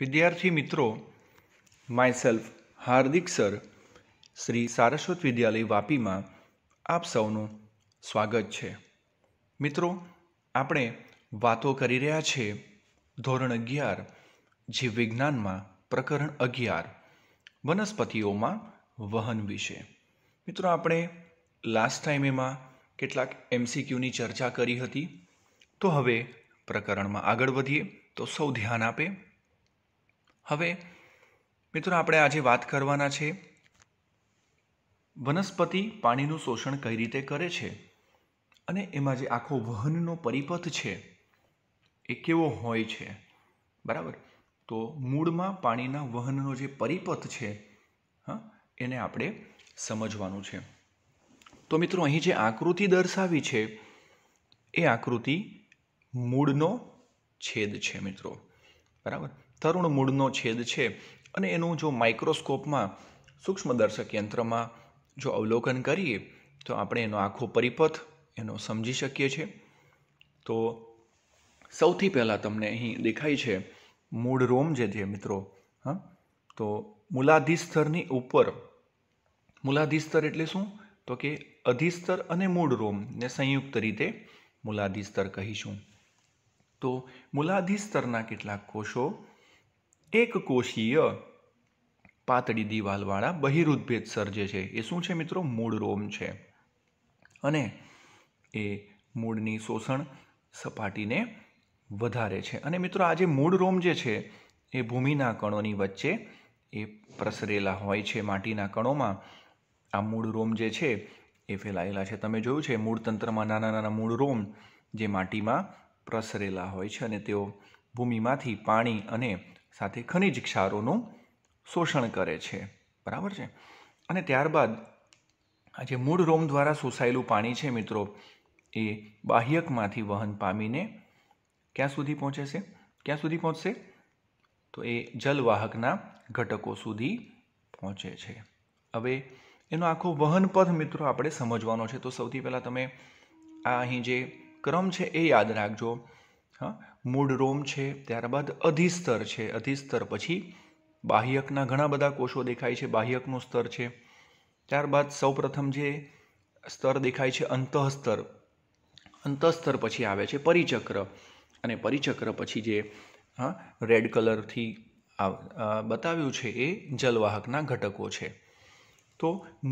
વિદ્યાર્થી મિત્રો myself Hardik sir Shri Saraswat Vidyalaya વાપીમાં આપ સૌનું સ્વાગત છે મિત્રો આપણે વાતો કરી રહ્યા છીએ ધોરણ અગિયાર જીવ વિજ્ઞાનમાં પ્રકરણ અગિયાર વનસ્પતિઓમાં વહન વિશે મિત્રો આપણે લાસ્ટ ટાઈમ એમાં કેટલાક એમસીક્યુની ચર્ચા કરી હતી તો હવે પ્રકરણમાં આગળ વધીએ તો સૌ ધ્યાન આપે હવે મિત્રો આપણે આજે વાત કરવાના છે વનસ્પતિ પાણીનું શોષણ કઈ રીતે કરે છે અને એમાં જે આખો વહનનો પરિપથ છે એ કેવો હોય છે બરાબર તો મૂળમાં પાણીના વહનનો જે પરિપથ છે હા એને આપણે સમજવાનું છે તો મિત્રો અહીં જે આકૃતિ દર્શાવી છે એ આકૃતિ મૂળનો છેદ છે મિત્રો બરાબર તરુણ મૂળનો છેદ છે અને એનું જો માઇક્રોસ્કોપમાં સૂક્ષ્મદર્શક યંત્રમાં જો અવલોકન કરીએ તો આપણે એનો આખો પરિપથ એનો સમજી શકીએ છીએ તો સૌથી પહેલાં તમને અહીં દેખાય છે મૂળ રોમ જે છે મિત્રો હા તો મૂલાધિસ્તરની ઉપર મૂલાધિસ્તર એટલે શું તો કે અધિસ્તર અને મૂળ રોમને સંયુક્ત રીતે મૂલાધિસ્તર કહીશું તો મૂલાધિસ્તરના કેટલાક કોષો એક કોષીય પાતળી દિવાલવાળા બહિરુદ્ભેદ સર્જે છે એ શું છે મિત્રો મૂળ રોમ છે અને એ મૂળની શોષણ સપાટીને વધારે છે અને મિત્રો આજે મૂળ રોમ જે છે એ ભૂમિના કણોની વચ્ચે એ પ્રસરેલા હોય છે માટીના કણોમાં આ મૂળ રોમ જે છે એ ફેલાયેલા છે તમે જોયું છે મૂળ તંત્રમાં નાના નાના મૂળ રોમ જે માટીમાં પ્રસરેલા હોય છે અને તેઓ ભૂમિમાંથી પાણી અને સાથે ખનિજ ક્ષારોનું શોષણ કરે છે બરાબર છે અને ત્યારબાદ આ જે મૂળ રોમ દ્વારા શોષાયેલું પાણી છે મિત્રો એ બાહ્યકમાંથી વહન પામીને ક્યાં સુધી પહોંચે છે ક્યાં સુધી પહોંચશે તો એ જલવાહકના ઘટકો સુધી પહોંચે છે હવે એનો આખો વહન પથ મિત્રો આપણે સમજવાનો છે તો સૌથી પહેલાં તમે આ અહીં જે ક્રમ છે એ યાદ રાખજો હા મૂળ રોમ છે ત્યારબાદ અધિસ્તર છે અધિસ્તર પછી બાહ્યકના ઘણા બધા કોષો દેખાય છે બાહ્યકનું સ્તર છે ત્યારબાદ સૌપ્રથમ જે સ્તર દેખાય છે અંતઃસ્તર અંતઃસ્તર પછી આવે છે પરિચક્ર અને પરિચક્ર પછી જે હા રેડ કલરથી બતાવ્યું છે એ જલવાહકના ઘટકો છે તો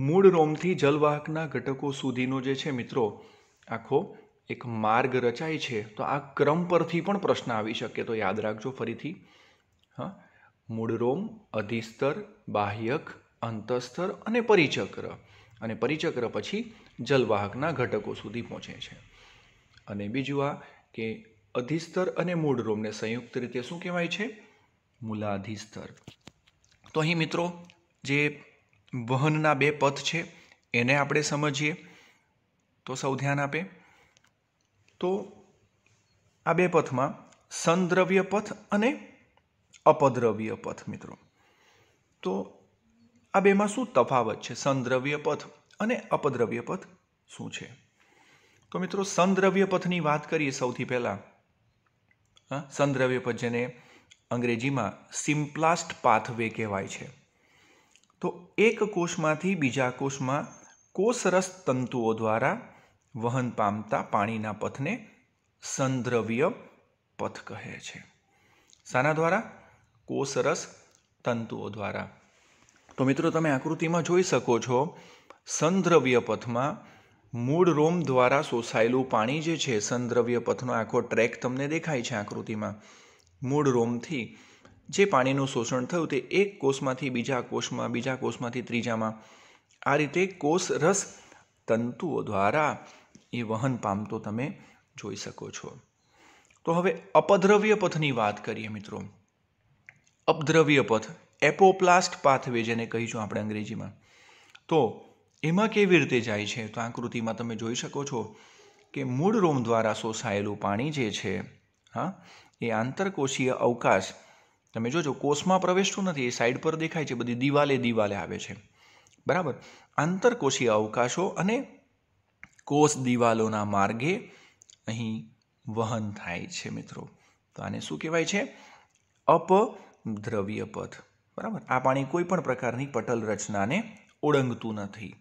મૂળ રોમથી જલવાહકના ઘટકો સુધીનો જે છે મિત્રો આખો એક માર્ગ રચાય છે તો આ ક્રમ પરથી પણ પ્રશ્ન આવી શકે તો યાદ રાખજો ફરીથી હા મૂળરોમ અધિસ્તર બાહ્યક અંતસ્તર અને પરિચક્ર અને પરિચક્ર પછી જલવાહકના ઘટકો સુધી પહોંચે છે અને બીજું આ કે અધિસ્તર અને મૂળરોમને સંયુક્ત રીતે શું કહેવાય છે મૂલાધિસ્તર તો અહીં મિત્રો જે વહનના બે પથ છે એને આપણે સમજીએ તો સૌ ધ્યાન આપે તો આ બે પથમાં સંદ્રવ્ય પથ અને અપદ્રવ્ય પથ મિત્રો તો આ બેમાં શું તફાવત છે સંદ્રવ્ય પથ અને અપદ્રવ્ય પથ શું છે તો મિત્રો સંદ્રવ્ય પથની વાત કરીએ સૌથી પહેલાં હા સંદ્રવ્ય પથ જેને અંગ્રેજીમાં સિમ્પ્લાસ્ટ પાથવે કહેવાય છે તો એક કોષમાંથી બીજા કોષમાં કોષરસ તંતુઓ દ્વારા વહન પામતા પાણીના પથને સંદ્રવ્ય પથ કહે છે શાના દ્વારા કોસરસ તંતુઓ દ્વારા તો મિત્રો તમે આકૃતિમાં જોઈ શકો છો સંદ્રવ્ય પથમાં મૂળ રોમ દ્વારા શોષાયેલું પાણી જે છે સંદ્રવ્ય પથનો આખો ટ્રેક તમને દેખાય છે આકૃતિમાં મૂળ રોમથી જે પાણીનું શોષણ થયું તે એક કોષમાંથી બીજા કોષમાં બીજા કોષમાંથી ત્રીજામાં આ રીતે કોષરસ તંતુઓ દ્વારા એ વહન પામતો તમે જોઈ શકો છો તો હવે અપદ્રવ્ય પથની વાત કરીએ મિત્રો અપદ્રવ્ય પથ એપોપ્લાસ્ટ પાથવે જેને કહીશું આપણે અંગ્રેજીમાં તો એમાં કેવી રીતે જાય છે તો આકૃતિમાં તમે જોઈ શકો છો કે મૂળ રોમ દ્વારા શોષાયેલું પાણી જે છે હા એ આંતરકોષીય અવકાશ તમે જોજો કોષમાં પ્રવેશતું નથી એ સાઈડ પર દેખાય છે બધી દિવાલે દિવાલે આવે છે બરાબર આંતરકોષીય અવકાશો અને કોષ દિવાલોના માર્ગે અહીં વહન થાય છે મિત્રો તો આને શું કહેવાય છે અપદ્રવ્ય પથ બરાબર આ પાણી કોઈ પણ પ્રકારની પટલ રચનાને ઓળંગતું નથી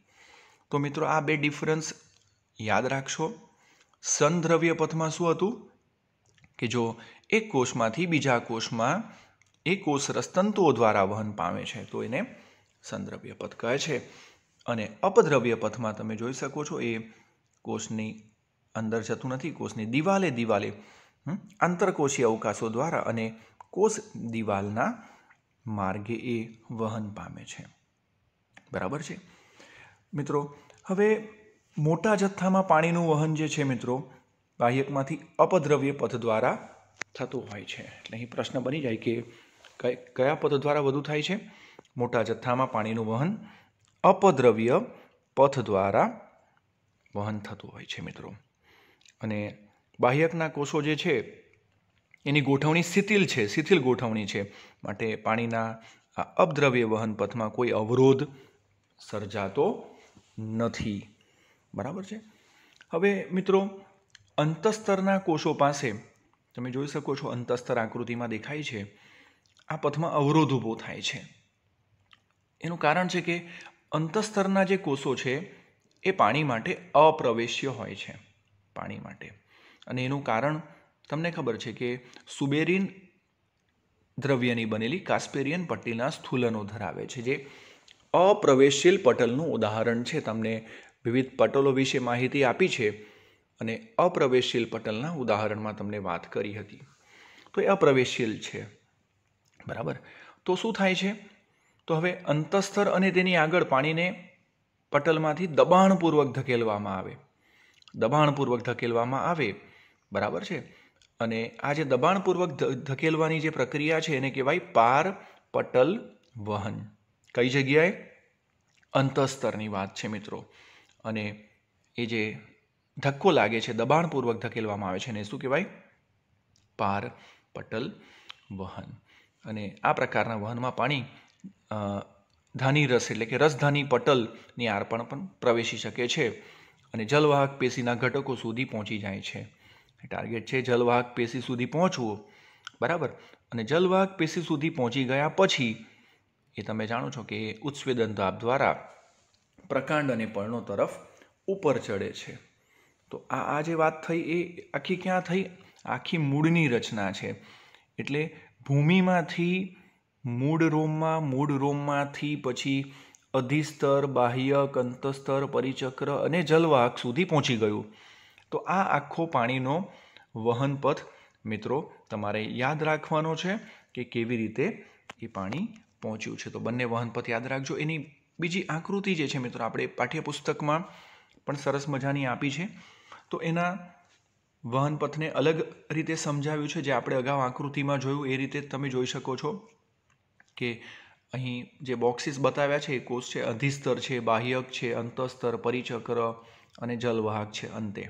તો મિત્રો આ બે ડિફરન્સ યાદ રાખશો સંદ્રવ્ય પથમાં શું હતું કે જો એક કોષમાંથી બીજા કોષમાં એ કોષરસ તંતુઓ દ્વારા વહન પામે છે તો એને સંદ્રવ્ય પથ કહે છે અને અપદ્રવ્ય પથમાં તમે જોઈ શકો છો એ કોષની અંદર જતું નથી કોષની દિવાલે દિવાલે આંતરકોષીય અવકાશો દ્વારા અને કોષ દિવાલના માર્ગે એ વહન પામે છે બરાબર છે મિત્રો હવે મોટા જથ્થામાં પાણીનું વહન જે છે મિત્રો બાહ્યકમાંથી અપદ્રવ્ય પથ દ્વારા થતું હોય છે એટલે અહીં પ્રશ્ન બની જાય કે કયા પથ દ્વારા વધુ થાય છે મોટા જથ્થામાં પાણીનું વહન અપદ્રવ્ય પથ દ્વારા વહન થતું હોય છે મિત્રો અને બાહ્યકના કોષો જે છે એની ગોઠવણી શિથિલ છે શિથિલ ગોઠવણી છે માટે પાણીના આ અપદ્રવ્ય વહન પથમાં કોઈ અવરોધ સર્જાતો નથી બરાબર છે હવે મિત્રો અંતસ્તરના કોષો પાસે તમે જોઈ શકો છો અંતસ્તર આકૃતિમાં દેખાય છે આ પથમાં અવરોધ ઊભો થાય છે એનું કારણ છે કે અંતસ્તરના જે કોષો છે એ પાણી માટે અપ્રવેશ્ય હોય છે પાણી માટે અને એનું કારણ તમને ખબર છે કે સુબેરીન દ્રવ્યની બનેલી કાસ્પેરિયન પટ્ટીના સ્થૂલનો ધરાવે છે જે અપ્રવેશશીલ પટલનું ઉદાહરણ છે તમને વિવિધ પટલો વિશે માહિતી આપી છે અને અપ્રવેશશીલ પટલના ઉદાહરણમાં તમને વાત કરી હતી તો એ અપ્રવેશશીલ છે બરાબર તો શું થાય છે તો હવે અંતસ્તર અને તેની આગળ પાણીને પટલમાંથી દબાણપૂર્વક ધકેલવામાં આવે દબાણપૂર્વક ધકેલવામાં આવે બરાબર છે અને આ જે દબાણપૂર્વક ધકેલવાની જે પ્રક્રિયા છે એને કહેવાય પાર પટલ વહન કઈ જગ્યાએ અંતઃસ્તરની વાત છે મિત્રો અને એ જે ધક્કો લાગે છે દબાણપૂર્વક ધકેલવામાં આવે છે એને શું કહેવાય પાર પટલ વહન અને આ પ્રકારના વહનમાં પાણી ધાની રસ એટલે કે રસધાની પટલની આરપાર પણ પ્રવેશી શકે છે અને જલવાહક પેશીના ઘટકો સુધી પહોંચી જાય છે ટાર્ગેટ છે જલવાહક પેશી સુધી પહોંચવું બરાબર અને જલવાહક પેશી સુધી પહોંચી ગયા પછી એ તમે જાણો છો કે ઉત્સવેદન ઉત્સ્વેદનતાપ દ્વારા પ્રકાંડ અને પર્ણો તરફ ઉપર ચડે છે તો આ આ જે વાત થઈ એ આખી ક્યાં થઈ આખી મૂળની રચના છે એટલે ભૂમિમાંથી મૂળ રોમમાં મૂળ રોમમાંથી પછી અધિસ્તર બાહ્ય કંતસ્તર પરિચક્ર અને જલવાહક સુધી પહોંચી ગયું તો આ આખો પાણીનો વહનપથ મિત્રો તમારે યાદ રાખવાનો છે કે કેવી રીતે એ પાણી પહોંચ્યું છે તો બંને વહનપથ યાદ રાખજો એની બીજી આકૃતિ જે છે મિત્રો આપણે પાઠ્યપુસ્તકમાં પણ સરસ મજાની આપી છે તો એના વહનપથને અલગ રીતે સમજાવ્યું છે જે આપણે અગાઉ આકૃતિમાં જોયું એ રીતે તમે જોઈ શકો છો કે અહીં જે બોક્સિસ બતાવ્યા છે એ કોષ છે અધિસ્તર છે બાહ્યક છે અંતઃસ્તર પરિચક્ર અને જલવાહક છે અંતે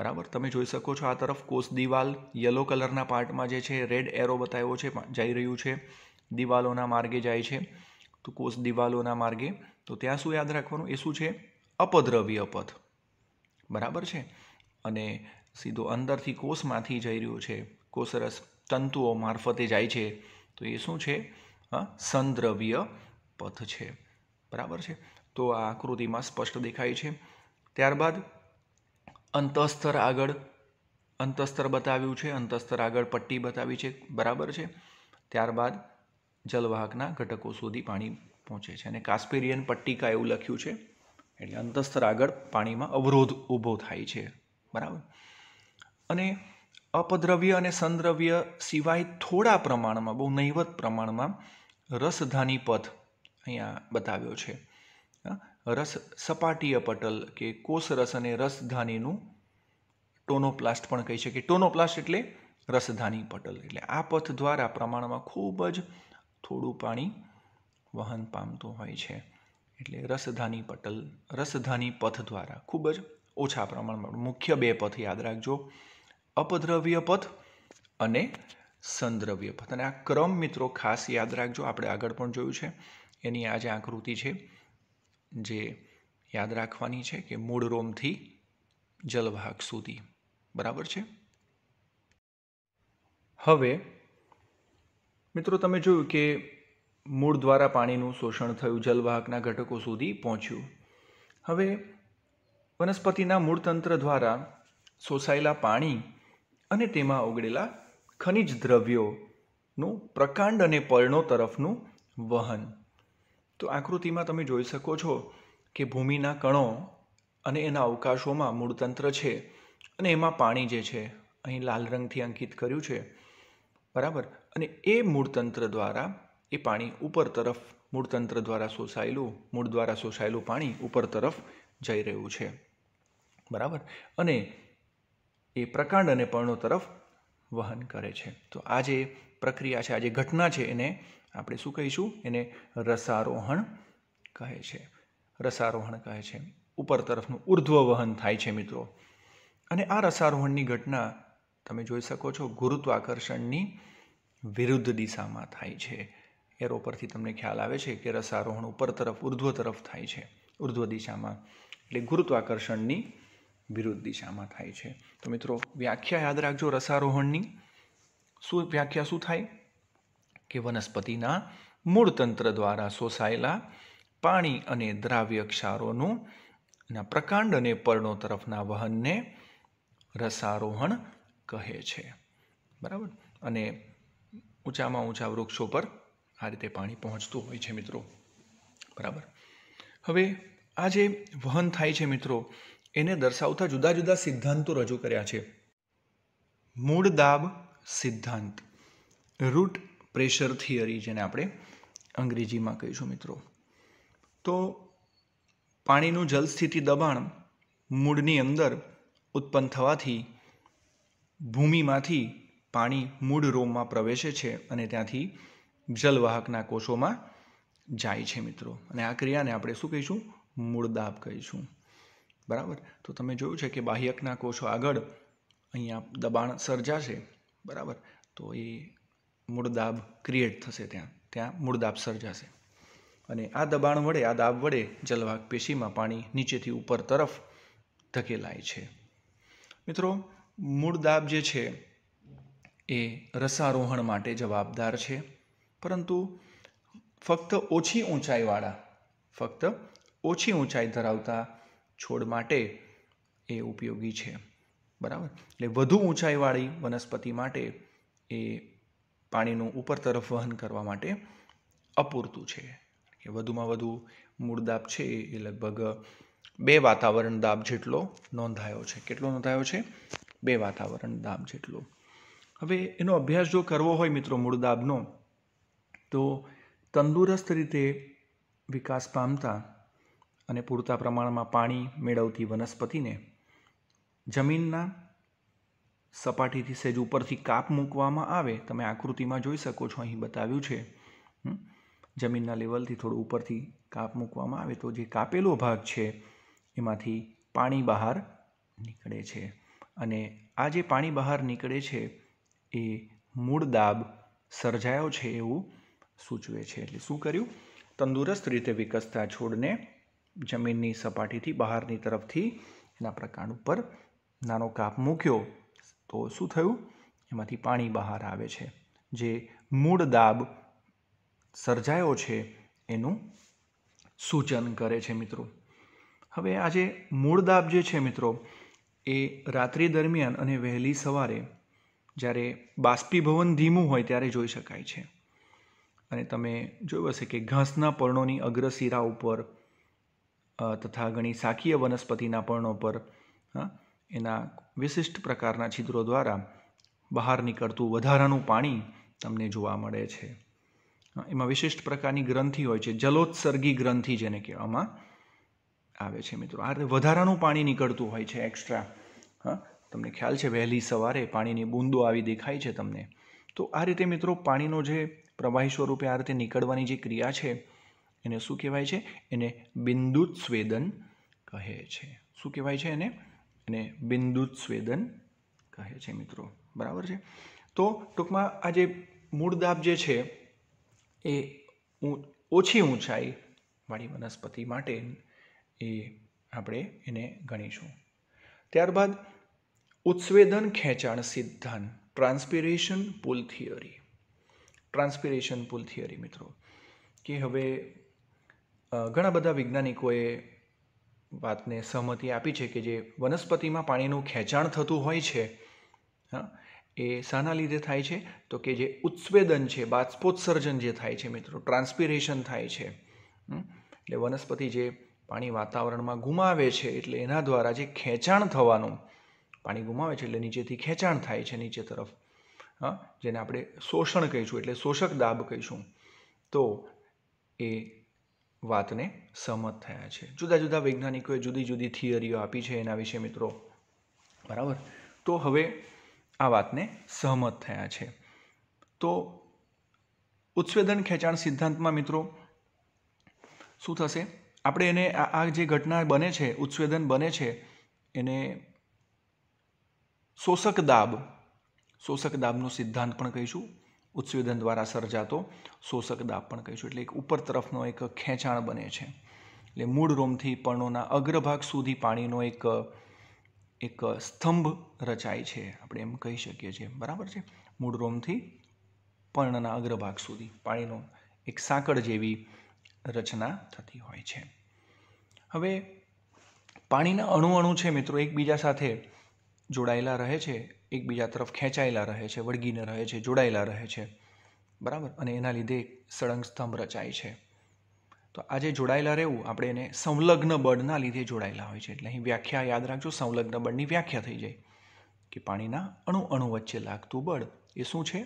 બરાબર તમે જોઈ શકો છો આ તરફ કોષ દિવાલ યલો કલરના પાર્ટમાં જે છે રેડ એરો બતાવ્યો છે જઈ રહ્યું છે દિવાલોના માર્ગે જાય છે તો કોષ દિવાલોના માર્ગે તો ત્યાં શું યાદ રાખવાનું એ શું છે અપદ્રવ્ય પથ બરાબર છે અને સીધો અંદરથી કોષમાંથી જઈ રહ્યો છે કોષરસ તંતુઓ મારફતે જાય છે તો એ શું છે સંદ્રવ્ય પથ છે બરાબર છે તો આ આકૃતિમાં સ્પષ્ટ દેખાય છે ત્યારબાદ અંતસ્તર આગળ અંતસ્તર બતાવ્યું છે અંતસ્તર આગળ પટ્ટી બતાવી છે બરાબર છે ત્યારબાદ જલવાહકના ઘટકો સુધી પાણી પહોંચે છે અને કાસ્પેરિયન પટ્ટિકા એવું લખ્યું છે એટલે અંતસ્તર આગળ પાણીમાં અવરોધ ઊભો થાય છે બરાબર અને અપદ્રવ્ય અને સંદ્રવ્ય સિવાય થોડા પ્રમાણમાં બહુ નહીવત પ્રમાણમાં રસધાની પથ અહીંયા બતાવ્યો છે રસ સપાટીય પટલ કે કોષરસ અને રસધાનીનું ટોનોપ્લાસ્ટ પણ કહી શકીએ ટોનોપ્લાસ્ટ એટલે રસધાની પટલ એટલે આ પથ દ્વારા પ્રમાણમાં ખૂબ જ થોડું પાણી વહન પામતું હોય છે એટલે રસધાની પટલ રસધાની પથ દ્વારા ખૂબ જ ઓછા પ્રમાણમાં મુખ્ય બે પથ યાદ રાખજો અપદ્રવ્ય પથ અને સંદ્રવ્ય પથ અને આ ક્રમ મિત્રો ખાસ યાદ રાખજો આપણે આગળ પણ જોયું છે એની આ જે આકૃતિ છે જે યાદ રાખવાની છે કે મૂળ રોમથી જલવાહક સુધી બરાબર છે હવે મિત્રો તમે જોયું કે મૂળ દ્વારા પાણીનું શોષણ થયું જલવાહકના ઘટકો સુધી પહોંચ્યું હવે વનસ્પતિના મૂળતંત્ર દ્વારા શોષાયેલા પાણી અને તેમાં ઓગળેલા ખનિજ દ્રવ્યોનું પ્રકાંડ અને પર્ણો તરફનું વહન તો આકૃતિમાં તમે જોઈ શકો છો કે ભૂમિના કણો અને એના અવકાશોમાં મૂળતંત્ર છે અને એમાં પાણી જે છે અહીં લાલ રંગથી અંકિત કર્યું છે બરાબર અને એ મૂળતંત્ર દ્વારા એ પાણી ઉપર તરફ મૂળતંત્ર દ્વારા શોષાયેલું મૂળ દ્વારા શોષાયેલું પાણી ઉપર તરફ જઈ રહ્યું છે બરાબર અને એ પ્રકાંડ અને પર્ણો તરફ વહન કરે છે તો આ જે પ્રક્રિયા છે આ જે ઘટના છે એને આપણે શું કહીશું એને રસારોહણ કહે છે રસારોહણ કહે છે ઉપર તરફનું ઉર્ધ્વ વહન થાય છે મિત્રો અને આ રસારોહણની ઘટના તમે જોઈ શકો છો ગુરુત્વાકર્ષણની વિરુદ્ધ દિશામાં થાય છે એરો પરથી તમને ખ્યાલ આવે છે કે રસારોહણ ઉપર તરફ ઉર્ધ્વ તરફ થાય છે ઉર્ધ્વ દિશામાં એટલે ગુરુત્વાકર્ષણની વિરુદ્ધ દિશામાં થાય છે તો મિત્રો વ્યાખ્યા યાદ રાખજો રસારોહણની શું વ્યાખ્યા શું થાય કે વનસ્પતિના મૂળતંત્ર દ્વારા શોષાયેલા પાણી અને દ્રાવ્ય ક્ષારોનું પ્રકાંડ અને પર્ણો તરફના વહનને રસારોહણ કહે છે બરાબર અને ઊંચામાં ઊંચા વૃક્ષો પર આ રીતે પાણી પહોંચતું હોય છે મિત્રો બરાબર હવે આ જે વહન થાય છે મિત્રો એને દર્શાવતા જુદા જુદા સિદ્ધાંતો રજૂ કર્યા છે મૂળ દાબ સિદ્ધાંત રૂટ પ્રેશર થિયરી જેને આપણે અંગ્રેજીમાં કહીશું મિત્રો તો પાણીનું જલસ્થિતિ દબાણ મૂળની અંદર ઉત્પન્ન થવાથી ભૂમિમાંથી પાણી મૂળ રોમમાં પ્રવેશે છે અને ત્યાંથી જલવાહકના કોષોમાં જાય છે મિત્રો અને આ ક્રિયાને આપણે શું કહીશું મૂળદાબ કહીશું બરાબર તો તમે જોયું છે કે બાહ્યકના કોષો આગળ અહીંયા દબાણ સર્જાશે બરાબર તો એ મૂળદાબ ક્રિએટ થશે ત્યાં ત્યાં મૂળદાબ સર્જાશે અને આ દબાણ વડે આ દાબ વડે જલવાહક પેશીમાં પાણી નીચેથી ઉપર તરફ ધકેલાય છે મિત્રો મૂળદાબ જે છે એ રસારોહણ માટે જવાબદાર છે પરંતુ ફક્ત ઓછી ઊંચાઈવાળા ફક્ત ઓછી ઊંચાઈ ધરાવતા છોડ માટે એ ઉપયોગી છે બરાબર એટલે વધુ ઊંચાઈવાળી વનસ્પતિ માટે એ પાણીનું ઉપર તરફ વહન કરવા માટે અપૂરતું છે કે વધુમાં વધુ મૂળ દાબ છે એ લગભગ બે વાતાવરણ દાબ જેટલો નોંધાયો છે કેટલો નોંધાયો છે બે વાતાવરણ દાબ જેટલો હવે એનો અભ્યાસ જો કરવો હોય મિત્રો મૂળ દાબનો તો તંદુરસ્ત રીતે વિકાસ પામતા અને પૂરતા પ્રમાણમાં પાણી મેળવતી વનસ્પતિને જમીનના સપાટીથી સહેજ ઉપરથી કાપ મૂકવામાં આવે તમે આકૃતિમાં જોઈ શકો છો અહીં બતાવ્યું છે જમીનના લેવલથી થોડું ઉપરથી કાપ મૂકવામાં આવે તો જે કાપેલો ભાગ છે એમાંથી પાણી બહાર નીકળે છે અને આ જે પાણી બહાર નીકળે છે એ મૂળ દાબ સર્જાયો છે એવું સૂચવે છે એટલે શું કર્યું તંદુરસ્ત રીતે વિકસતા છોડને જમીનની સપાટીથી બહારની તરફથી એના પ્રકાંડ ઉપર નાનો કાપ મૂક્યો તો શું થયું એમાંથી પાણી બહાર આવે છે જે મૂળ દાબ સર્જાયો છે એનું સૂચન કરે છે મિત્રો હવે આજે મૂળ દાબ જે છે મિત્રો એ રાત્રિ દરમિયાન અને વહેલી સવારે જ્યારે બાષ્પીભવન ધીમું હોય ત્યારે જોઈ શકાય છે અને તમે જોયું હશે કે ઘાસના પર્ણોની અગ્રશિરા ઉપર તથા ઘણી શાકીય વનસ્પતિના પર્ણો પર એના વિશિષ્ટ પ્રકારના છિદ્રો દ્વારા બહાર નીકળતું વધારાનું પાણી તમને જોવા મળે છે એમાં વિશિષ્ટ પ્રકારની ગ્રંથિ હોય છે જલોત્સર્ગી ગ્રંથિ જેને કહેવામાં આવે છે મિત્રો આ વધારાનું પાણી નીકળતું હોય છે એક્સ્ટ્રા હા તમને ખ્યાલ છે વહેલી સવારે પાણીની બૂંદો આવી દેખાય છે તમને તો આ રીતે મિત્રો પાણીનો જે પ્રવાહી સ્વરૂપે આ રીતે નીકળવાની જે ક્રિયા છે એને શું કહેવાય છે એને બિંદુત સ્વેદન કહે છે શું કહેવાય છે એને એને બિંદુત સ્વેદન કહે છે મિત્રો બરાબર છે તો ટૂંકમાં આ જે મૂળ જે છે એ ઓછી ઊંચાઈ વાળી વનસ્પતિ માટે એ આપણે એને ગણીશું ત્યારબાદ ઉત્સ્વેદન ખેંચાણ સિદ્ધાંત ટ્રાન્સપિરેશન પુલ થિયરી ટ્રાન્સપિરેશન પુલ થિયરી મિત્રો કે હવે ઘણા બધા વૈજ્ઞાનિકોએ વાતને સહમતિ આપી છે કે જે વનસ્પતિમાં પાણીનું ખેંચાણ થતું હોય છે હા એ શાના લીધે થાય છે તો કે જે ઉત્સ્વેદન છે બાષ્પોત્સર્જન જે થાય છે મિત્રો ટ્રાન્સપિરેશન થાય છે એટલે વનસ્પતિ જે પાણી વાતાવરણમાં ગુમાવે છે એટલે એના દ્વારા જે ખેંચાણ થવાનું પાણી ગુમાવે છે એટલે નીચેથી ખેંચાણ થાય છે નીચે તરફ હા જેને આપણે શોષણ કહીશું એટલે શોષક દાબ કહીશું તો એ વાતને સહમત થયા છે જુદા જુદા વૈજ્ઞાનિકોએ જુદી જુદી થિયરીઓ આપી છે એના વિશે મિત્રો બરાબર તો હવે આ વાતને સહમત થયા છે તો ઉત્સ્વેદન ખેંચાણ સિદ્ધાંતમાં મિત્રો શું થશે આપણે એને આ જે ઘટના બને છે ઉત્સ્વેદન બને છે એને શોષક દાબ શોષક દાબનો સિદ્ધાંત પણ કહીશું ઉત્સવેદન દ્વારા સર્જાતો શોષક દાબ પણ કહીશું એટલે એક ઉપર તરફનો એક ખેંચાણ બને છે એટલે મૂળ રોમથી પર્ણોના અગ્રભાગ સુધી પાણીનો એક એક સ્તંભ રચાય છે આપણે એમ કહી શકીએ છીએ બરાબર છે મૂળ રોમથી પર્ણના અગ્રભાગ સુધી પાણીનો એક સાંકળ જેવી રચના થતી હોય છે હવે પાણીના અણુ અણુ છે મિત્રો એકબીજા સાથે જોડાયેલા રહે છે એકબીજા તરફ ખેંચાયેલા રહે છે વળગીને રહે છે જોડાયેલા રહે છે બરાબર અને એના લીધે એક સળંગ સ્તંભ રચાય છે તો આજે જોડાયેલા રહેવું આપણે એને સંલગ્ન બળના લીધે જોડાયેલા હોય છે એટલે અહીં વ્યાખ્યા યાદ રાખજો સંલગ્ન બળની વ્યાખ્યા થઈ જાય કે પાણીના અણુ અણુ વચ્ચે લાગતું બળ એ શું છે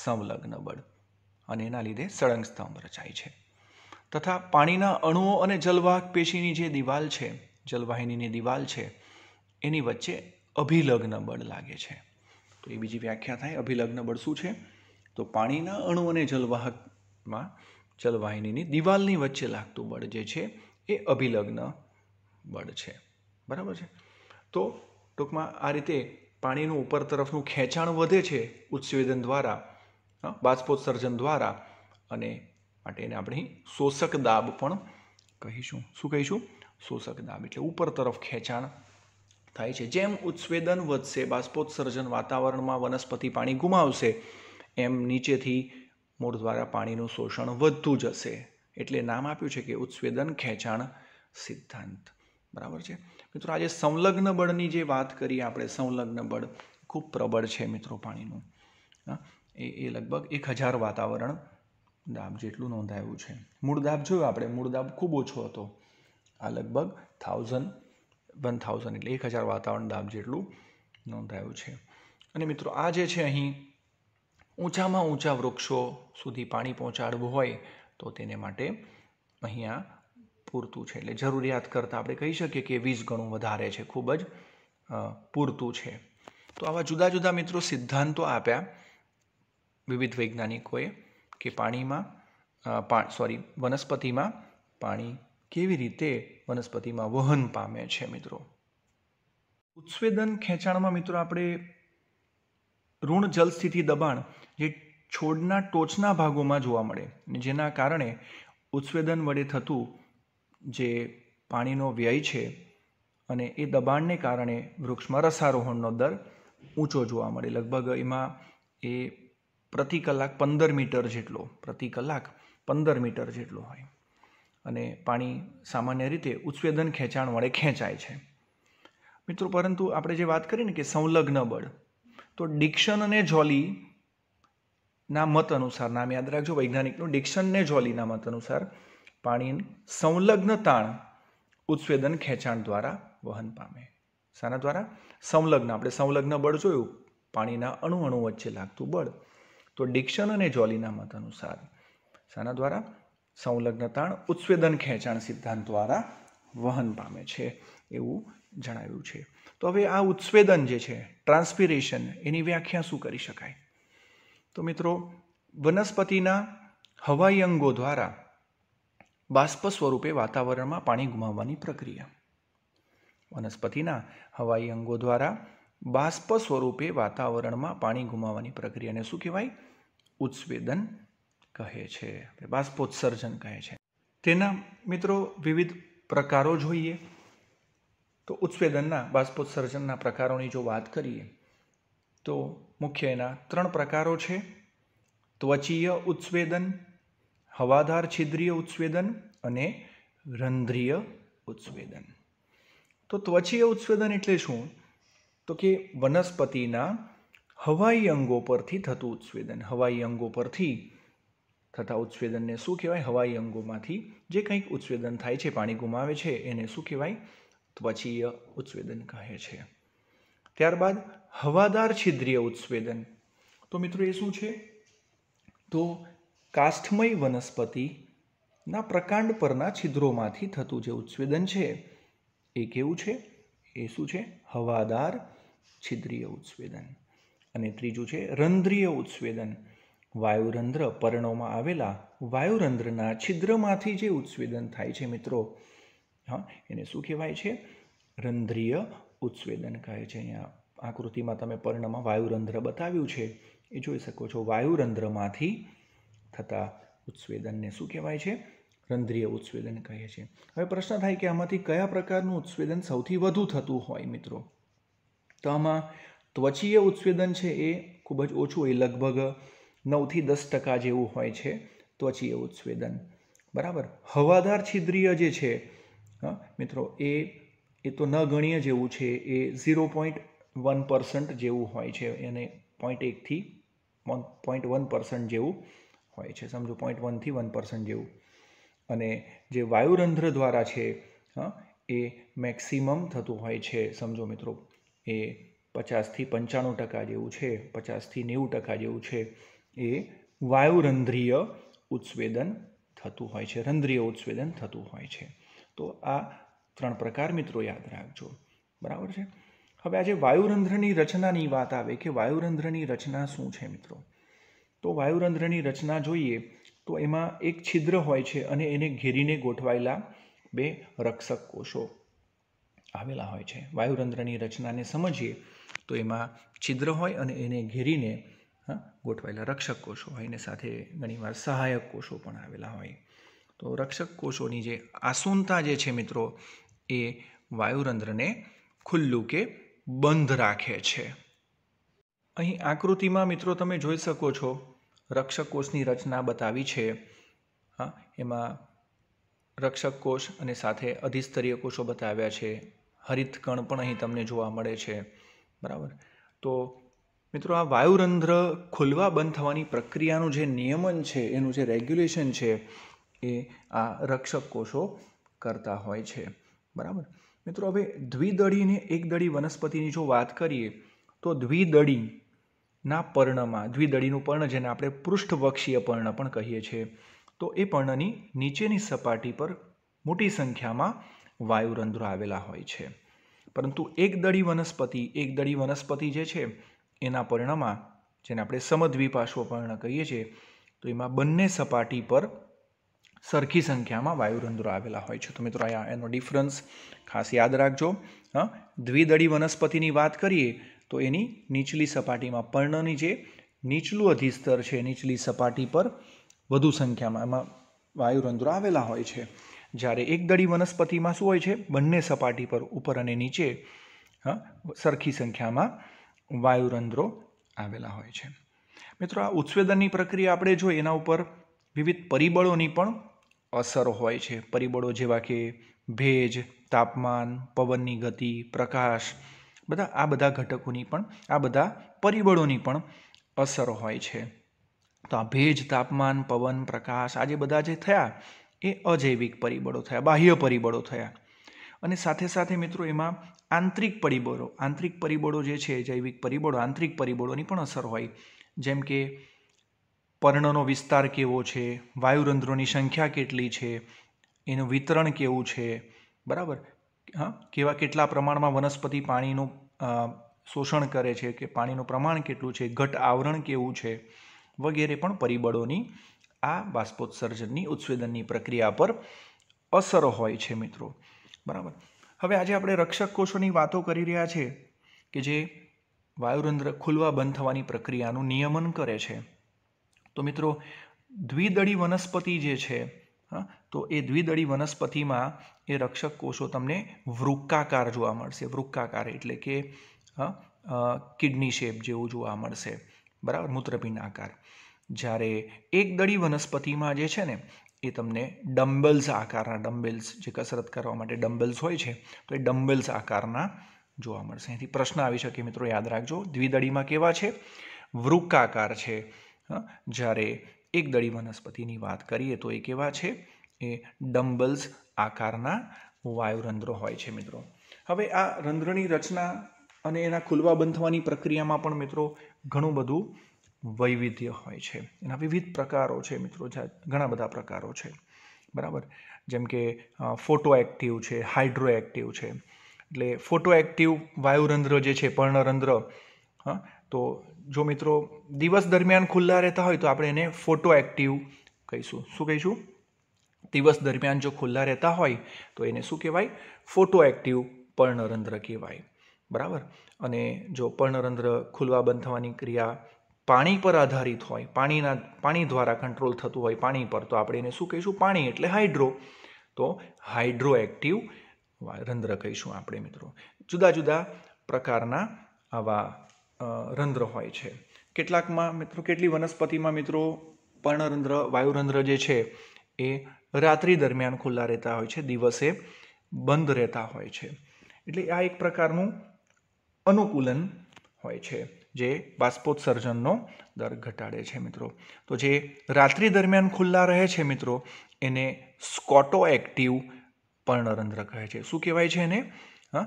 સંલગ્ન બળ અને એના લીધે સળંગ સ્તંભ રચાય છે તથા પાણીના અણુઓ અને જલવાહક પેશીની જે દિવાલ છે જલવાહિનીની દિવાલ છે એની વચ્ચે અભિલગ્ન બળ લાગે છે તો એ બીજી વ્યાખ્યા થાય અભિલગ્ન બળ શું છે તો પાણીના અણુ અને જલવાહકમાં જલવાહિનીની દિવાલની વચ્ચે લાગતું બળ જે છે એ અભિલગ્ન બળ છે બરાબર છે તો ટૂંકમાં આ રીતે પાણીનું ઉપર તરફનું ખેંચાણ વધે છે ઉત્સવેદન દ્વારા બાષ્પોત્સર્જન દ્વારા અને માટે એને આપણે શોષક દાબ પણ કહીશું શું કહીશું શોષક દાબ એટલે ઉપર તરફ ખેંચાણ થાય છે જેમ ઉત્સવેદન વધશે બાષ્પોત્સર્જન વાતાવરણમાં વનસ્પતિ પાણી ગુમાવશે એમ નીચેથી મૂળ દ્વારા પાણીનું શોષણ વધતું જશે એટલે નામ આપ્યું છે કે ઉત્સવેદન ખેંચાણ સિદ્ધાંત બરાબર છે મિત્રો આજે સંલગ્ન બળની જે વાત કરી આપણે સંલગ્ન બળ ખૂબ પ્રબળ છે મિત્રો પાણીનું એ એ લગભગ એક હજાર વાતાવરણ દાબ જેટલું નોંધાયું છે મૂળ દાબ જોયો આપણે મૂળ દાબ ખૂબ ઓછો હતો આ લગભગ થાઉઝન્ડ વન થાઉઝન્ડ એટલે એક હજાર વાતાવરણ દાબ જેટલું નોંધાયું છે અને મિત્રો આ જે છે અહીં ઊંચામાં ઊંચા વૃક્ષો સુધી પાણી પહોંચાડવું હોય તો તેને માટે અહીંયા પૂરતું છે એટલે જરૂરિયાત કરતાં આપણે કહી શકીએ કે વીસ ગણું વધારે છે ખૂબ જ પૂરતું છે તો આવા જુદા જુદા મિત્રો સિદ્ધાંતો આપ્યા વિવિધ વૈજ્ઞાનિકોએ કે પાણીમાં સોરી વનસ્પતિમાં પાણી કેવી રીતે વનસ્પતિમાં વહન પામે છે મિત્રો ઉત્સવેદન ખેંચાણમાં મિત્રો આપણે ઋણ જલસ્થિતિ દબાણ જે છોડના ટોચના ભાગોમાં જોવા મળે જેના કારણે ઉત્સવેદન વડે થતું જે પાણીનો વ્યય છે અને એ દબાણને કારણે વૃક્ષમાં રસારોહણનો દર ઊંચો જોવા મળે લગભગ એમાં એ પ્રતિ કલાક પંદર મીટર જેટલો પ્રતિ કલાક પંદર મીટર જેટલો હોય અને પાણી સામાન્ય રીતે ઉત્સ્વેદન ખેંચાણ વડે ખેંચાય છે મિત્રો પરંતુ આપણે જે વાત કરીને કે સંલગ્ન બળ તો ડિક્શન અને જોલી ના મત અનુસાર નામ યાદ રાખજો વૈજ્ઞાનિકનું ડિક્શન ને જોલીના મત અનુસાર પાણી સંલગ્ન તાણ ઉત્સ્વેદન ખેંચાણ દ્વારા વહન પામે શાના દ્વારા સંલગ્ન આપણે સંલગ્ન બળ જોયું પાણીના અણુ અણુ વચ્ચે લાગતું બળ તો ડિક્શન અને જોલીના મત અનુસાર શાના દ્વારા સંલગ્ન તાણ ઉત્સ્વેદન ખેંચાણ સિદ્ધાંત દ્વારા વહન પામે છે એવું જણાવ્યું છે તો હવે આ ઉત્સવેદન જે છે ટ્રાન્સપિરેશન એની વ્યાખ્યા શું કરી શકાય તો મિત્રો વનસ્પતિના હવાઈ અંગો દ્વારા બાષ્પ સ્વરૂપે વાતાવરણમાં પાણી ગુમાવવાની પ્રક્રિયા વનસ્પતિના હવાઈ અંગો દ્વારા બાષ્પ સ્વરૂપે વાતાવરણમાં પાણી ગુમાવવાની પ્રક્રિયાને શું કહેવાય ઉત્સવેદન કહે છે બાષ્પોત્સર્જન કહે છે તેના મિત્રો વિવિધ પ્રકારો જોઈએ તો ઉત્સવેદનના બાષ્પોત્સર્જનના પ્રકારોની જો વાત કરીએ તો મુખ્ય એના ત્રણ પ્રકારો છે ત્વચીય ઉત્સવેદન હવાધાર છિદ્રીય ઉત્સવેદન અને રંધ્રીય ઉત્સવેદન તો ત્વચીય ઉત્સવેદન એટલે શું તો કે વનસ્પતિના હવાઈ અંગો પરથી થતું ઉત્સવેદન હવાઈ અંગો પરથી થતા ઉત્સવેદનને શું કહેવાય હવાઈ અંગોમાંથી જે કંઈક ઉત્સવેદન થાય છે પાણી ગુમાવે છે એને શું કહેવાય તો પછી ઉત્સવેદન કહે છે ત્યારબાદ હવાદાર છિદ્રીય ઉત્સવેદન તો મિત્રો એ શું છે તો કાષ્ઠમય વનસ્પતિના પ્રકાંડ પરના છિદ્રોમાંથી થતું જે ઉત્સવેદન છે એ કેવું છે એ શું છે હવાદાર છિદ્રીય ઉત્સવેદન અને ત્રીજું છે રંધ્રીય ઉત્સવેદન વાયુરંધ્ર પર્ણોમાં આવેલા વાયુરંધ્રના છિદ્રમાંથી જે ઉત્સવેદન થાય છે મિત્રો હા એને શું કહેવાય છે રંધ્રિય ઉત્સવેદન કહે છે અહીંયા આકૃતિમાં તમે પર્ણમાં વાયુરંધ્ર બતાવ્યું છે એ જોઈ શકો છો વાયુરંધ્રમાંથી થતા ઉત્સવેદનને શું કહેવાય છે રંધ્રિય ઉત્સવેદન કહે છે હવે પ્રશ્ન થાય કે આમાંથી કયા પ્રકારનું ઉત્સવેદન સૌથી વધુ થતું હોય મિત્રો તો આમાં ત્વચીય ઉત્સવેદન છે એ ખૂબ જ ઓછું હોય લગભગ નવથી દસ ટકા જેવું હોય છે ત્વચી એવું સ્વેદન બરાબર હવાદાર છિદ્રીય જે છે મિત્રો એ એ તો ન ગણીય જેવું છે એ ઝીરો પોઈન્ટ વન પર્સન્ટ જેવું હોય છે એને પોઈન્ટ એકથી પોઈન્ટ વન પર્સન્ટ જેવું હોય છે સમજો પોઈન્ટ વનથી વન પર્સન્ટ જેવું અને જે વાયુરંધ્ર દ્વારા છે એ મેક્સિમમ થતું હોય છે સમજો મિત્રો એ પચાસથી પંચાણું ટકા જેવું છે પચાસથી નેવું ટકા જેવું છે એ વાયુરંધ્રીય ઉત્સવેદન થતું હોય છે રંધ્રિય ઉત્સવેદન થતું હોય છે તો આ ત્રણ પ્રકાર મિત્રો યાદ રાખજો બરાબર છે હવે આજે વાયુરંધ્રની રચનાની વાત આવે કે વાયુરંધ્રની રચના શું છે મિત્રો તો વાયુરંધ્રની રચના જોઈએ તો એમાં એક છિદ્ર હોય છે અને એને ઘેરીને ગોઠવાયેલા બે રક્ષક કોષો આવેલા હોય છે વાયુરંધ્રની રચનાને સમજીએ તો એમાં છિદ્ર હોય અને એને ઘેરીને હા ગોઠવાયેલા રક્ષક કોષો હોય અને સાથે ઘણીવાર સહાયક કોષો પણ આવેલા હોય તો રક્ષક કોષોની જે આસુનતા જે છે મિત્રો એ વાયુરંધ્રને ખુલ્લું કે બંધ રાખે છે અહીં આકૃતિમાં મિત્રો તમે જોઈ શકો છો રક્ષક કોષની રચના બતાવી છે હા એમાં રક્ષક કોષ અને સાથે અધિસ્તરીય કોષો બતાવ્યા છે હરિતકણ પણ અહીં તમને જોવા મળે છે બરાબર તો મિત્રો આ વાયુરંધ્ર ખુલવા બંધ થવાની પ્રક્રિયાનું જે નિયમન છે એનું જે રેગ્યુલેશન છે એ આ રક્ષક કોષો કરતા હોય છે બરાબર મિત્રો હવે દ્વિદળી અને એકદળી વનસ્પતિની જો વાત કરીએ તો દ્વિદળીના પર્ણમાં દ્વિદળીનું પર્ણ જેને આપણે પૃષ્ઠવક્ષીય પર્ણ પણ કહીએ છીએ તો એ પર્ણની નીચેની સપાટી પર મોટી સંખ્યામાં વાયુરંધ્રો આવેલા હોય છે પરંતુ એકદળી વનસ્પતિ એકદળી વનસ્પતિ જે છે એના પર્ણમાં જેને આપણે સમદ્વિપાર્શ્વ પર્ણ કહીએ છીએ તો એમાં બંને સપાટી પર સરખી સંખ્યામાં વાયુરંધ્રો આવેલા હોય છે તો મિત્રો આ એનો ડિફરન્સ ખાસ યાદ રાખજો હા દ્વિદળી વનસ્પતિની વાત કરીએ તો એની નીચલી સપાટીમાં પર્ણની જે નીચલું અધિસ્તર છે નીચલી સપાટી પર વધુ સંખ્યામાં એમાં વાયુરંધ્રો આવેલા હોય છે જ્યારે એકદળી વનસ્પતિમાં શું હોય છે બંને સપાટી પર ઉપર અને નીચે હા સરખી સંખ્યામાં વાયુરંધ્રો આવેલા હોય છે મિત્રો આ ઉત્સવેદનની પ્રક્રિયા આપણે જોઈએ એના ઉપર વિવિધ પરિબળોની પણ અસર હોય છે પરિબળો જેવા કે ભેજ તાપમાન પવનની ગતિ પ્રકાશ બધા આ બધા ઘટકોની પણ આ બધા પરિબળોની પણ અસર હોય છે તો આ ભેજ તાપમાન પવન પ્રકાશ આ જે બધા જે થયા એ અજૈવિક પરિબળો થયા બાહ્ય પરિબળો થયા અને સાથે સાથે મિત્રો એમાં આંતરિક પરિબળો આંતરિક પરિબળો જે છે જૈવિક પરિબળો આંતરિક પરિબળોની પણ અસર હોય જેમ કે પર્ણનો વિસ્તાર કેવો છે વાયુરંધ્રોની સંખ્યા કેટલી છે એનું વિતરણ કેવું છે બરાબર હા કેવા કેટલા પ્રમાણમાં વનસ્પતિ પાણીનું શોષણ કરે છે કે પાણીનું પ્રમાણ કેટલું છે ઘટ આવરણ કેવું છે વગેરે પણ પરિબળોની આ બાષ્પોત્સર્જનની ઉત્સર્જનની પ્રક્રિયા પર અસર હોય છે મિત્રો બરાબર હવે આજે આપણે રક્ષક કોષોની વાતો કરી રહ્યા છે કે જે વાયુરંધ્ર ખુલવા બંધ થવાની પ્રક્રિયાનું નિયમન કરે છે તો મિત્રો દ્વિદળી વનસ્પતિ જે છે હા તો એ દ્વિદળી વનસ્પતિમાં એ રક્ષક કોષો તમને વૃક્કાકાર જોવા મળશે વૃક્કાકાર એટલે કે હા કિડની શેપ જેવું જોવા મળશે બરાબર મૂત્રપિંડ આકાર જ્યારે એકદળી વનસ્પતિમાં જે છે ને એ તમને ડમ્બલ્સ આકારના ડમ્બેલ્સ જે કસરત કરવા માટે ડમ્બલ્સ હોય છે તો એ ડમ્બલ્સ આકારના જોવા મળશે અહીંથી પ્રશ્ન આવી શકે મિત્રો યાદ રાખજો દ્વિદળીમાં કેવા છે વૃક્કાકાર છે જ્યારે એક દળી વનસ્પતિની વાત કરીએ તો એ કેવા છે એ ડમ્બલ્સ આકારના વાયુરંધ્રો હોય છે મિત્રો હવે આ રંધ્રની રચના અને એના ખુલવા બંધ થવાની પ્રક્રિયામાં પણ મિત્રો ઘણું બધું વૈવિધ્ય હોય છે એના વિવિધ પ્રકારો છે મિત્રો ઘણા બધા પ્રકારો છે બરાબર જેમ કે ફોટો એક્ટિવ છે હાઇડ્રો એક્ટિવ છે એટલે ફોટો એક્ટિવ વાયુરંધ્ર જે છે પર્ણરંધ્ર હા તો જો મિત્રો દિવસ દરમિયાન ખુલ્લા રહેતા હોય તો આપણે એને ફોટો એક્ટિવ કહીશું શું કહીશું દિવસ દરમિયાન જો ખુલ્લા રહેતા હોય તો એને શું કહેવાય ફોટો એક્ટિવ પર્ણરંધ્ર કહેવાય બરાબર અને જો પર્ણરંધ્ર ખુલવા બંધ થવાની ક્રિયા પાણી પર આધારિત હોય પાણીના પાણી દ્વારા કંટ્રોલ થતું હોય પાણી પર તો આપણે એને શું કહીશું પાણી એટલે હાઇડ્રો તો હાઇડ્રો એક્ટિવ રંધ્ર કહીશું આપણે મિત્રો જુદા જુદા પ્રકારના આવા રંધ્ર હોય છે કેટલાકમાં મિત્રો કેટલી વનસ્પતિમાં મિત્રો પર્ણરંધ્ર વાયુરંધ્ર જે છે એ રાત્રિ દરમિયાન ખુલ્લા રહેતા હોય છે દિવસે બંધ રહેતા હોય છે એટલે આ એક પ્રકારનું અનુકૂલન હોય છે જે બાષ્પોત્સર્જનનો દર ઘટાડે છે મિત્રો તો જે રાત્રિ દરમિયાન ખુલ્લા રહે છે મિત્રો એને સ્કોટો એક્ટિવ પર્ણરંધ્ર કહે છે શું કહેવાય છે એને હા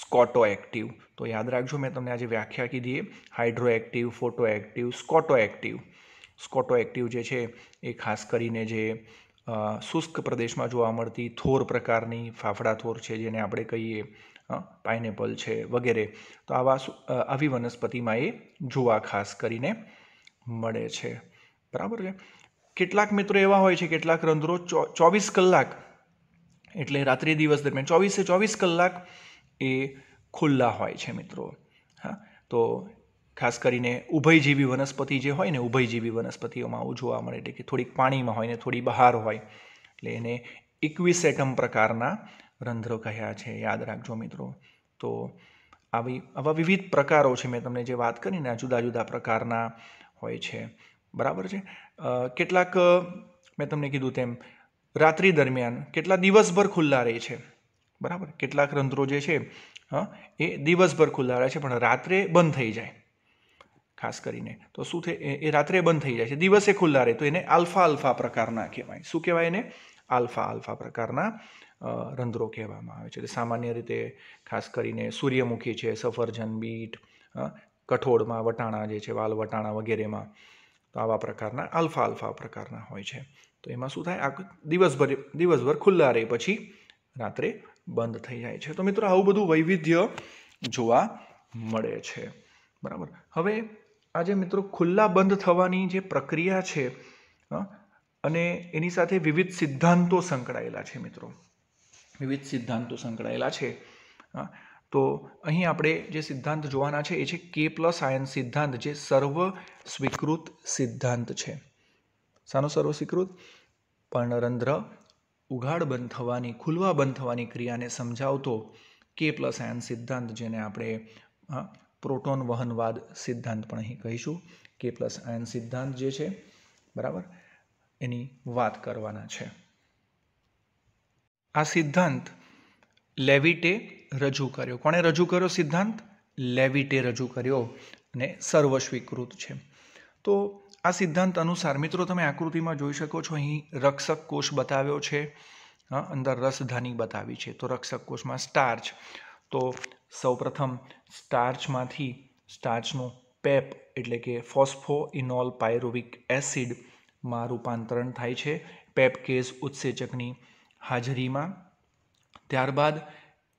સ્કોટો એક્ટિવ તો યાદ રાખજો મેં તમને આજે વ્યાખ્યા કીધી hydro active photo active scoto active scoto active જે છે એ ખાસ કરીને જે શુષ્ક પ્રદેશમાં જોવા મળતી થોર પ્રકારની ફાફડા થોર છે જેને આપણે કહીએ પાઇનેપલ છે વગેરે તો આવા આવી વનસ્પતિમાં એ જોવા ખાસ કરીને મળે છે બરાબર છે કેટલાક મિત્રો એવા હોય છે કેટલાક રંધ્રો ચોવીસ કલાક એટલે રાત્રિ દિવસ દરમિયાન ચોવીસે ચોવીસ કલાક એ ખુલ્લા હોય છે મિત્રો હા તો ખાસ કરીને ઉભયજીવી વનસ્પતિ જે હોય ને ઉભયજીવી વનસ્પતિઓમાં આવું જોવા મળે એટલે કે થોડીક પાણીમાં હોય ને થોડી બહાર હોય એટલે એને ઇક્વિસેટમ પ્રકારના રંધ્ર કહ્યા છે યાદ રાખજો મિત્રો તો આવી આવા વિવિધ પ્રકારો છે મેં તમને જે વાત કરીને આ જુદા જુદા પ્રકારના હોય છે બરાબર છે કેટલાક મેં તમને કીધું તેમ રાત્રિ દરમિયાન કેટલા દિવસભર ખુલ્લા રહે છે બરાબર કેટલાક રંધ્રો જે છે એ દિવસભર ખુલ્લા રહે છે પણ રાત્રે બંધ થઈ જાય ખાસ કરીને તો શું થાય એ રાત્રે બંધ થઈ જાય છે દિવસે ખુલ્લા રહે તો એને આલ્ફા આલ્ફા પ્રકારના કહેવાય શું કહેવાય એને આલ્ફા આલ્ફા પ્રકારના રંધ્રો કહેવામાં આવે છે એટલે સામાન્ય રીતે ખાસ કરીને સૂર્યમુખી છે સફરજન બીટ કઠોળમાં વટાણા જે છે વાલ વટાણા વગેરેમાં તો આવા પ્રકારના આલ્ફા આલ્ફા પ્રકારના હોય છે તો એમાં શું થાય આ દિવસભર દિવસભર ખુલ્લા રહે પછી રાત્રે બંધ થઈ જાય છે તો મિત્રો આવું બધું વૈવિધ્ય જોવા મળે છે બરાબર હવે આજે મિત્રો ખુલ્લા બંધ થવાની જે પ્રક્રિયા છે અને એની સાથે વિવિધ સિદ્ધાંતો સંકળાયેલા છે મિત્રો વિવિધ સિદ્ધાંતો સંકળાયેલા છે તો અહીં આપણે જે સિદ્ધાંત જોવાના છે એ છે કે પ્લસ આયન સિદ્ધાંત જે સર્વ સ્વીકૃત સિદ્ધાંત છે સાનો સર્વ સ્વીકૃત પણ રંધ્ર ઉઘાડ બંધ થવાની ખુલવા બંધ થવાની ક્રિયાને સમજાવતો કે પ્લસ આયન સિદ્ધાંત જેને આપણે પ્રોટોન વહનવાદ સિદ્ધાંત પણ અહીં કહીશું કે પ્લસ આયન સિદ્ધાંત જે છે બરાબર એની વાત કરવાના છે આ સિદ્ધાંત લેવિટે રજૂ કર્યો કોણે રજૂ કર્યો સિદ્ધાંત લેવિટે રજૂ કર્યો અને સર્વસ્વીકૃત છે તો આ સિદ્ધાંત અનુસાર મિત્રો તમે આકૃતિમાં જોઈ શકો છો અહીં રક્ષક કોષ બતાવ્યો છે અંદર રસધાની બતાવી છે તો રક્ષક કોષમાં સ્ટાર્ચ તો સૌપ્રથમ સ્ટાર્ચમાંથી સ્ટાર્ચનું પેપ એટલે કે ફોસ્ફો ઇનોલ પાયરોવિક એસિડમાં રૂપાંતરણ થાય છે પેપ કેસ ઉત્સેચકની હાજરીમાં ત્યારબાદ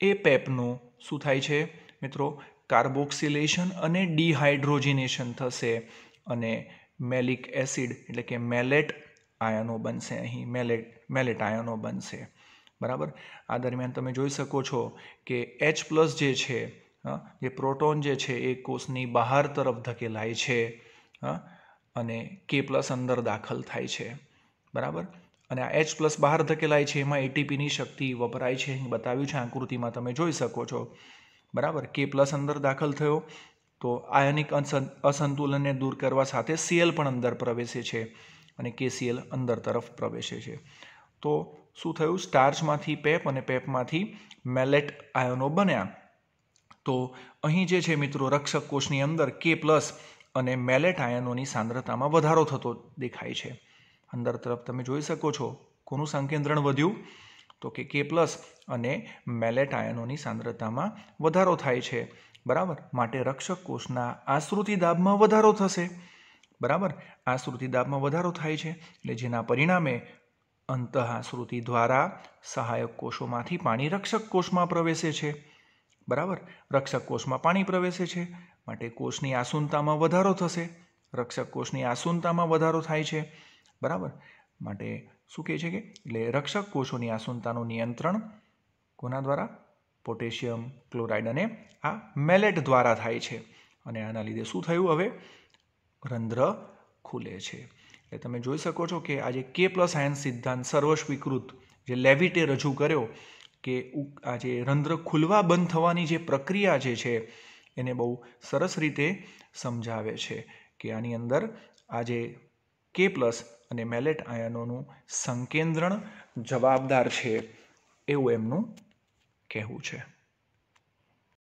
એ પેપનું શું થાય છે મિત્રો કાર્બોક્સિલેશન અને ડિહાઇડ્રોજિનેશન થશે અને મેલિક એસિડ એટલે કે મેલેટ આયનો બનશે અહીં મેલેટ મેલેટ આયનો બનશે બરાબર આ દરમિયાન તમે જોઈ શકો છો કે એચ પ્લસ જે છે જે પ્રોટોન જે છે એ કોષની બહાર તરફ ધકેલાય છે અને કે પ્લસ અંદર દાખલ થાય છે બરાબર અને આ એચ પ્લસ બહાર ધકેલાય છે એમાં એટીપીની શક્તિ વપરાય છે અહીં બતાવ્યું છે આકૃતિમાં તમે જોઈ શકો છો બરાબર કે પ્લસ અંદર દાખલ થયો તો આયનિક અસંતુલનને દૂર કરવા સાથે સીએલ પણ અંદર પ્રવેશે છે અને કેસીએલ અંદર તરફ પ્રવેશે છે તો શું થયું સ્ટાર્ચમાંથી પેપ અને પેપમાંથી મેલેટ આયનો બન્યા તો અહીં જે છે મિત્રો રક્ષક કોષની અંદર કે પ્લસ અને મેલેટ આયનોની સાંદ્રતામાં વધારો થતો દેખાય છે અંદર તરફ તમે જોઈ શકો છો કોનું સંકેન્દ્રણ વધ્યું તો કે કે પ્લસ અને મેલેટ આયનોની સાંદ્રતામાં વધારો થાય છે બરાબર માટે રક્ષક કોષના આશ્રુતિ દાબમાં વધારો થશે બરાબર આશ્રુતિ દાબમાં વધારો થાય છે એટલે જેના પરિણામે આશ્રુતિ દ્વારા સહાયક કોષોમાંથી પાણી રક્ષક કોષમાં પ્રવેશે છે બરાબર રક્ષક કોષમાં પાણી પ્રવેશે છે માટે કોષની આસુનતામાં વધારો થશે રક્ષક કોષની આસુનતામાં વધારો થાય છે બરાબર માટે શું કહે છે કે એટલે રક્ષક કોષોની આસુનતાનું નિયંત્રણ કોના દ્વારા પોટેશિયમ ક્લોરાઇડ અને આ મેલેટ દ્વારા થાય છે અને આના લીધે શું થયું હવે રંધ્ર ખુલે છે એટલે તમે જોઈ શકો છો કે આજે કે પ્લસ આયન સિદ્ધાંત સર્વસ્વીકૃત જે લેવિટે રજૂ કર્યો કે આ જે રંધ્ર ખુલવા બંધ થવાની જે પ્રક્રિયા જે છે એને બહુ સરસ રીતે સમજાવે છે કે આની અંદર આ જે કે પ્લસ અને મેલેટ આયનોનું સંકેન્દ્રણ જવાબદાર છે એવું એમનું કહેવું છે